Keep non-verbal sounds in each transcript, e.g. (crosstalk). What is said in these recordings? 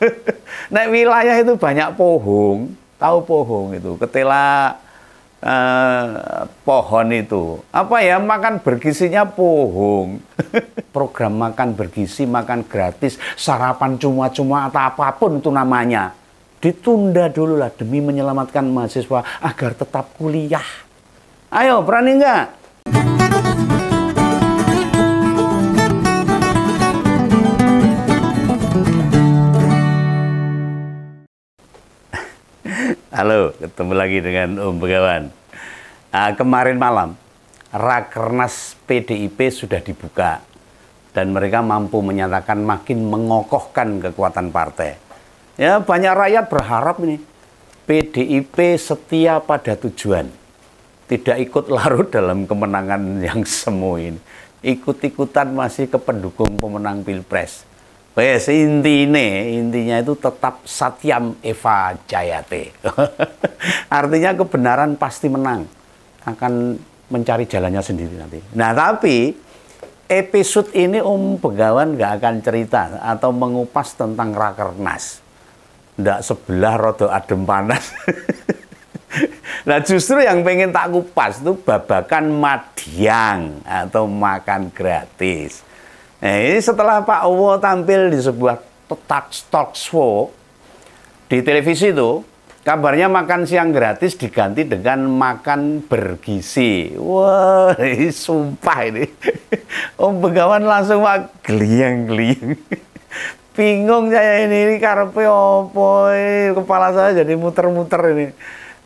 (laughs) nah wilayah itu banyak pohon, tahu pohon itu, ketela eh, pohon itu. Apa ya makan bergisinya pohon. (laughs) Program makan bergisi makan gratis, sarapan cuma-cuma atau apapun itu namanya. Ditunda dulu lah demi menyelamatkan mahasiswa agar tetap kuliah. Ayo berani nggak? ketemu lagi dengan Om Begawan. Uh, kemarin malam Rakernas PDIP sudah dibuka dan mereka mampu menyatakan makin mengokohkan kekuatan partai. Ya banyak rakyat berharap ini PDIP setia pada tujuan, tidak ikut larut (laughs) dalam kemenangan yang semu ini. Ikut-ikutan masih ke pendukung pemenang pilpres Wes intine, intinya itu tetap Satyam Eva Jayate. (laughs) Artinya kebenaran pasti menang. Akan mencari jalannya sendiri nanti. Nah, tapi episode ini Om Begawan nggak akan cerita atau mengupas tentang Rakernas. ndak sebelah rodo adem panas. (laughs) nah, justru yang pengen tak kupas itu babakan madiang atau makan gratis. Nah, ini setelah Pak Owo tampil di sebuah talk, talk show di televisi itu, kabarnya makan siang gratis diganti dengan makan bergizi. Wah, ini sumpah ini. (laughs) Om Begawan langsung mak geliang-geliang. (laughs) Bingung saya ini, ini karpe opo, kepala saya jadi muter-muter ini.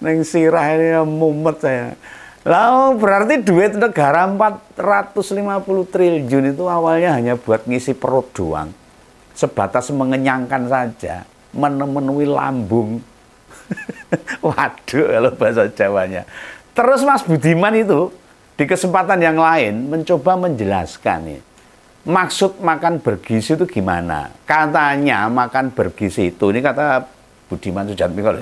Neng sirah ini mumet saya. Lalu berarti duit negara 450 triliun itu awalnya hanya buat ngisi perut doang. Sebatas mengenyangkan saja, menemui lambung. (laughs) Waduh kalau bahasa Jawanya. Terus Mas Budiman itu di kesempatan yang lain mencoba menjelaskan nih. Maksud makan bergizi itu gimana? Katanya makan bergizi itu, ini kata Budiman Sujatmiko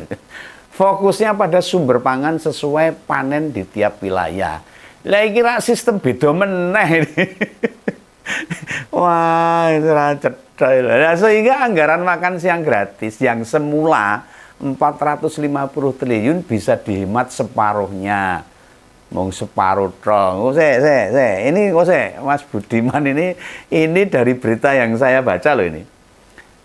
fokusnya pada sumber pangan sesuai panen di tiap wilayah. Lah kira sistem beda meneh. (laughs) Wah, itu cedhek. lah. sehingga anggaran makan siang gratis yang semula 450 triliun bisa dihemat separuhnya. Mong separuh dong. Se, se, se. Ini kok se, Mas Budiman ini ini dari berita yang saya baca loh ini.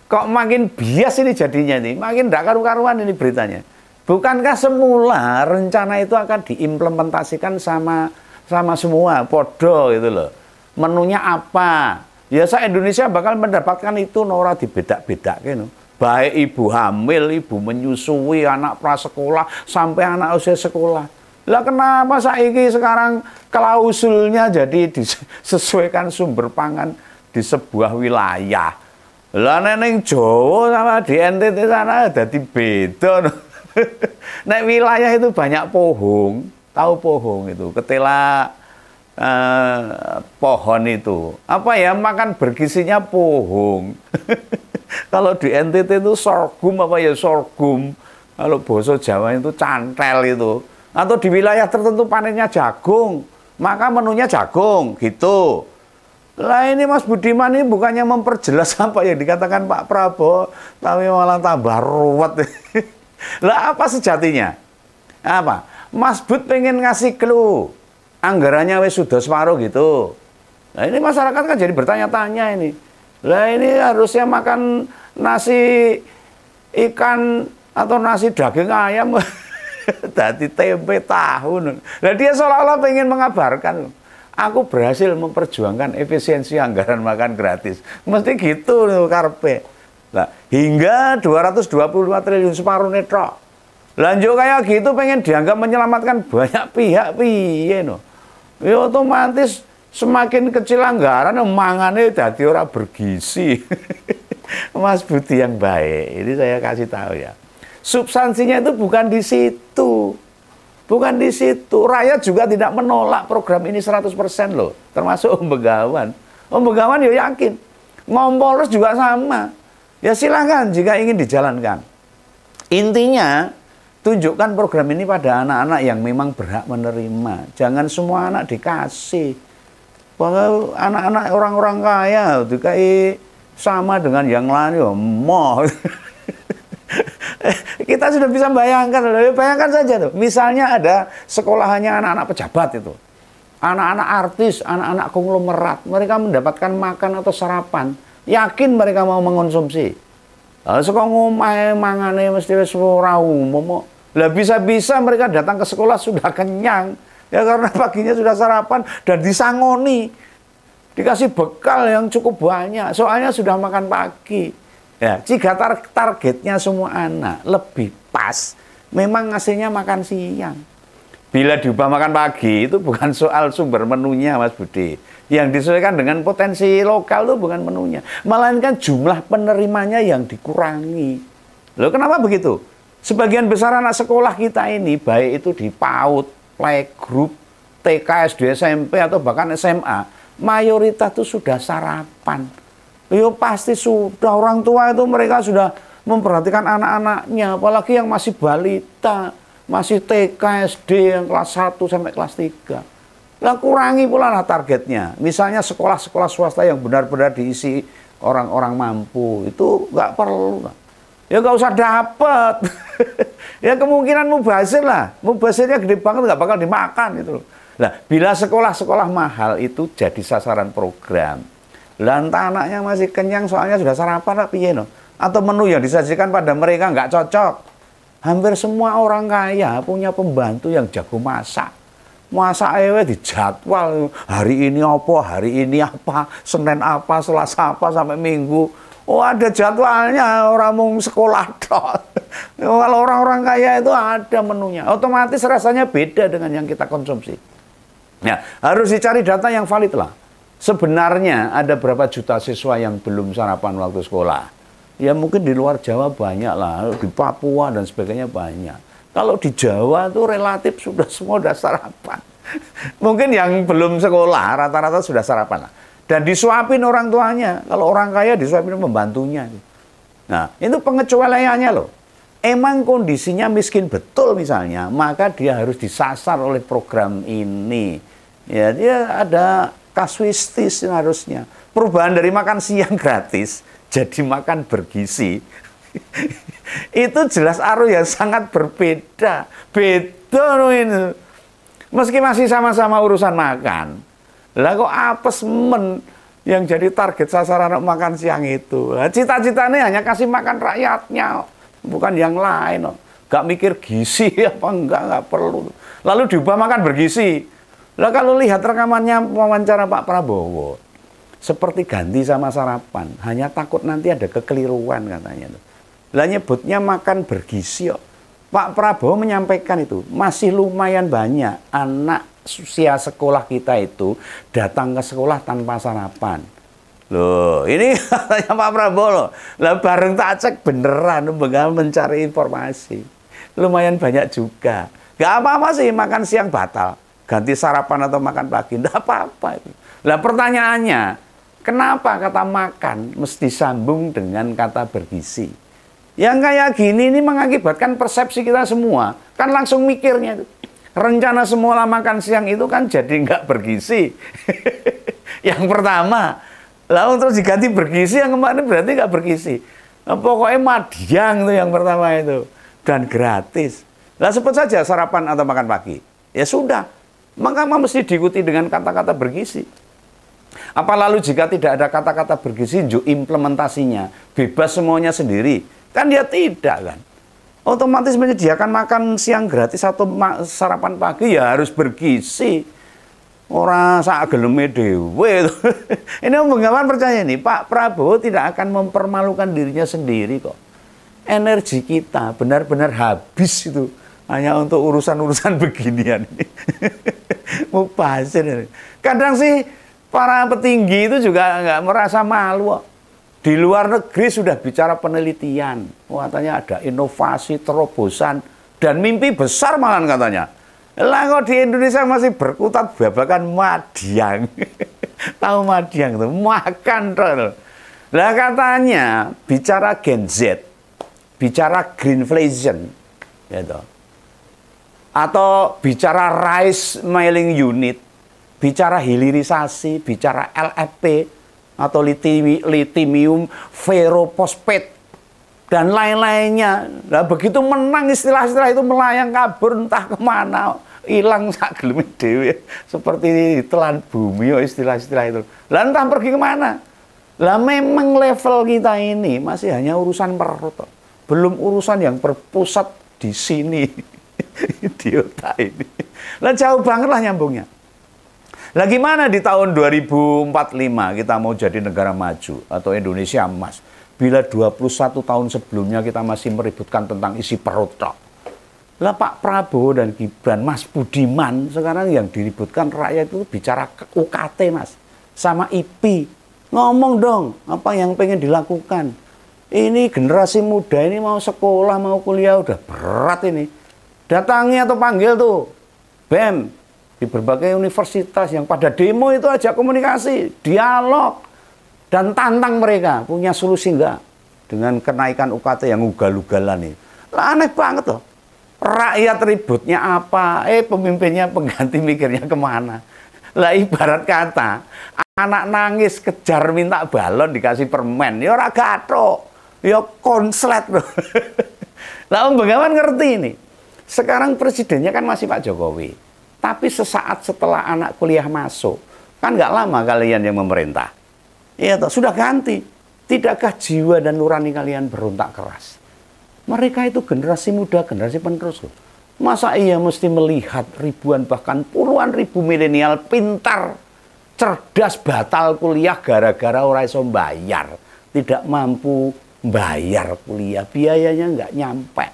Kok makin bias ini jadinya nih, makin tidak karu-karuan ini beritanya. Bukankah semula rencana itu akan diimplementasikan sama sama semua, podo gitu loh. Menunya apa? Ya saya Indonesia bakal mendapatkan itu Nora di bedak gitu. Baik ibu hamil, ibu menyusui, anak prasekolah, sampai anak usia sekolah. Lah kenapa saiki sekarang klausulnya jadi disesuaikan sumber pangan di sebuah wilayah? Lah neneng Jawa sama di NTT sana jadi beda. (laughs) Nah wilayah itu banyak pohon, tahu pohon itu, ketela eh, pohon itu. Apa ya makan bergisinya pohon. (laughs) Kalau di NTT itu sorghum apa ya sorghum. Kalau boso Jawa itu cantel itu. Atau di wilayah tertentu panennya jagung, maka menunya jagung gitu. Lah ini Mas Budiman ini bukannya memperjelas (laughs) apa yang dikatakan Pak Prabowo, tapi malah tambah ruwet. Lah apa sejatinya? Apa? Mas Bud pengen ngasih clue. Anggarannya wis sudah separuh gitu. Nah ini masyarakat kan jadi bertanya-tanya ini. Lah ini harusnya makan nasi ikan atau nasi daging ayam. Tadi (laughs) tempe tahu. Nah dia seolah-olah pengen mengabarkan aku berhasil memperjuangkan efisiensi anggaran makan gratis. Mesti gitu loh karpe. Nah, hingga 225 triliun separuh netrok. Lanjut kayak gitu pengen dianggap menyelamatkan banyak pihak piye no. Ya otomatis semakin kecil anggaran mangane dadi ora bergizi. (laughs) Mas Budi yang baik, ini saya kasih tahu ya. Substansinya itu bukan di situ. Bukan di situ. Rakyat juga tidak menolak program ini 100% loh, termasuk Om Begawan. Om Begawan ya yakin. Ngompolres juga sama. Ya silahkan jika ingin dijalankan. Intinya tunjukkan program ini pada anak-anak yang memang berhak menerima. Jangan semua anak dikasih. Bahwa anak-anak orang-orang kaya dikai sama dengan yang lain ya moh. (laughs) Kita sudah bisa bayangkan, ya, bayangkan saja tuh. Misalnya ada sekolahannya anak-anak pejabat itu. Anak-anak artis, anak-anak konglomerat, mereka mendapatkan makan atau sarapan Yakin mereka mau mengonsumsi Nah, sekolah ngomai mangane mesti wis umum Lah bisa-bisa mereka datang ke sekolah sudah kenyang. Ya karena paginya sudah sarapan dan disangoni. Dikasih bekal yang cukup banyak. Soalnya sudah makan pagi. Ya, jika tar targetnya semua anak lebih pas, memang ngasihnya makan siang. Bila diubah makan pagi itu bukan soal sumber menunya Mas Budi. Yang disesuaikan dengan potensi lokal itu bukan menunya. Melainkan jumlah penerimanya yang dikurangi. Loh kenapa begitu? Sebagian besar anak sekolah kita ini baik itu di PAUD, playgroup, TK, SD, SMP atau bahkan SMA mayoritas itu sudah sarapan. Yo pasti sudah orang tua itu mereka sudah memperhatikan anak-anaknya apalagi yang masih balita masih TK, SD yang kelas 1 sampai kelas 3. Lah kurangi pula lah targetnya. Misalnya sekolah-sekolah swasta yang benar-benar diisi orang-orang mampu itu nggak perlu. Ya nggak usah dapat. (laughs) ya kemungkinan mubazir lah. Mubazirnya gede banget nggak bakal dimakan gitu Nah, bila sekolah-sekolah mahal itu jadi sasaran program. dan anaknya masih kenyang soalnya sudah sarapan tapi piye no. Atau menu yang disajikan pada mereka nggak cocok. Hampir semua orang kaya punya pembantu yang jago masak. Masak ewe dijadwal hari ini apa, hari ini apa, Senin apa, Selasa apa sampai Minggu. Oh ada jadwalnya orang mau sekolah dong. (laughs) Kalau orang-orang kaya itu ada menunya. Otomatis rasanya beda dengan yang kita konsumsi. Ya, harus dicari data yang valid lah. Sebenarnya ada berapa juta siswa yang belum sarapan waktu sekolah? ya mungkin di luar Jawa banyak lah, di Papua dan sebagainya banyak. Kalau di Jawa tuh relatif sudah semua sudah sarapan. (laughs) mungkin yang belum sekolah rata-rata sudah sarapan lah. Dan disuapin orang tuanya. Kalau orang kaya disuapin pembantunya. Nah, itu pengecualiannya loh. Emang kondisinya miskin betul misalnya, maka dia harus disasar oleh program ini. Ya, dia ada kasuistis seharusnya. harusnya. Perubahan dari makan siang (laughs) gratis jadi makan bergizi (laughs) itu jelas arus yang sangat berbeda beda ini meski masih sama-sama urusan makan lah kok apes men yang jadi target sasaran makan siang itu cita-citanya hanya kasih makan rakyatnya bukan yang lain gak mikir gizi (laughs) apa enggak nggak perlu lalu diubah makan bergizi lah kalau lihat rekamannya wawancara Pak Prabowo seperti ganti sama sarapan. Hanya takut nanti ada kekeliruan katanya. Lah nyebutnya makan bergizi kok. Pak Prabowo menyampaikan itu masih lumayan banyak anak usia sekolah kita itu datang ke sekolah tanpa sarapan. Loh, ini (laughs) katanya Pak Prabowo loh. Lah bareng tak cek beneran bengal mencari informasi. Lumayan banyak juga. Gak apa-apa sih makan siang batal. Ganti sarapan atau makan pagi. Gak apa-apa. Lah pertanyaannya, Kenapa kata makan mesti sambung dengan kata bergisi? Yang kayak gini ini mengakibatkan persepsi kita semua. Kan langsung mikirnya itu. Rencana semula makan siang itu kan jadi nggak bergisi. (laughs) yang pertama, lalu terus diganti bergisi yang kemarin berarti nggak bergisi. Nah, pokoknya madiang itu yang pertama itu. Dan gratis. Lah sebut saja sarapan atau makan pagi. Ya sudah. Maka mesti diikuti dengan kata-kata bergisi. Apa lalu jika tidak ada kata-kata bergizi, implementasinya bebas semuanya sendiri? Kan dia ya tidak kan. Otomatis menyediakan makan siang gratis atau sarapan pagi ya harus bergizi. Orang saat geleme dewe (laughs) ini menggambar percaya ini Pak Prabowo tidak akan mempermalukan dirinya sendiri kok. Energi kita benar-benar habis itu hanya untuk urusan-urusan (laughs) beginian. Mubazir. Kadang sih para petinggi itu juga nggak merasa malu. Di luar negeri sudah bicara penelitian. Wah, katanya ada inovasi, terobosan, dan mimpi besar malah katanya. Lah kok di Indonesia masih berkutat babakan madiang. (laughs) Tahu madiang itu, makan tuh. Lah katanya bicara Gen Z, bicara greenflation, gitu. Atau bicara rice milling unit, bicara hilirisasi, bicara LFP atau litium litimium dan lain-lainnya. Nah, begitu menang istilah-istilah itu melayang kabur entah kemana, hilang (laughs) sak dewi seperti telan bumi oh, istilah-istilah itu. Lah entah pergi kemana. Lah memang level kita ini masih hanya urusan perut, belum urusan yang berpusat di sini (laughs) di otak ini. Lah jauh banget lah nyambungnya. Lagi gimana di tahun 2045 kita mau jadi negara maju atau Indonesia emas? Bila 21 tahun sebelumnya kita masih meributkan tentang isi perut tok. Lah Pak Prabowo dan Gibran, Mas Budiman sekarang yang diributkan rakyat itu bicara UKT Mas sama IP. Ngomong dong apa yang pengen dilakukan. Ini generasi muda ini mau sekolah, mau kuliah udah berat ini. Datangi atau panggil tuh BEM di berbagai universitas yang pada demo itu aja komunikasi, dialog, dan tantang mereka punya solusi enggak dengan kenaikan UKT yang ugal-ugalan ini. Lah aneh banget tuh Rakyat ributnya apa? Eh pemimpinnya pengganti mikirnya kemana? Lah ibarat kata anak nangis kejar minta balon dikasih permen, ya ora gathok. Ya konslet loh. (laughs) lah Om Bengawan ngerti ini. Sekarang presidennya kan masih Pak Jokowi tapi sesaat setelah anak kuliah masuk, kan nggak lama kalian yang memerintah. Iya toh, sudah ganti. Tidakkah jiwa dan nurani kalian berontak keras? Mereka itu generasi muda, generasi penerus loh. Masa iya mesti melihat ribuan bahkan puluhan ribu milenial pintar, cerdas batal kuliah gara-gara orang iso bayar, tidak mampu bayar kuliah, biayanya nggak nyampe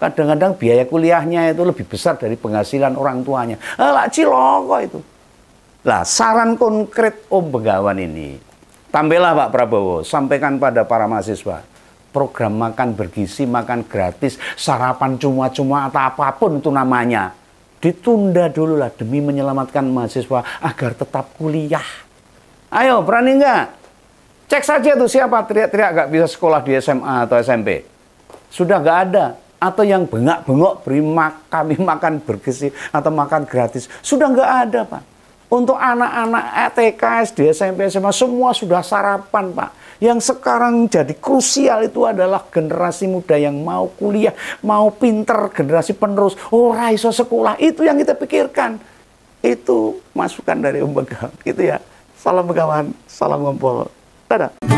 kadang-kadang biaya kuliahnya itu lebih besar dari penghasilan orang tuanya. Alah ciloko itu. Lah saran konkret Om oh, Begawan ini. Tampillah Pak Prabowo, sampaikan pada para mahasiswa. Program makan bergizi, makan gratis, sarapan cuma-cuma atau apapun itu namanya. Ditunda dulu lah demi menyelamatkan mahasiswa agar tetap kuliah. Ayo, berani nggak? Cek saja tuh siapa teriak-teriak nggak bisa sekolah di SMA atau SMP. Sudah nggak ada atau yang bengak-bengok beri mak, kami makan bergizi atau makan gratis sudah nggak ada pak untuk anak-anak ETK, eh, SD SMP SMA semua sudah sarapan pak yang sekarang jadi krusial itu adalah generasi muda yang mau kuliah mau pinter generasi penerus oh raiso sekolah itu yang kita pikirkan itu masukan dari Om gitu ya salam pegawai salam ngumpul. dadah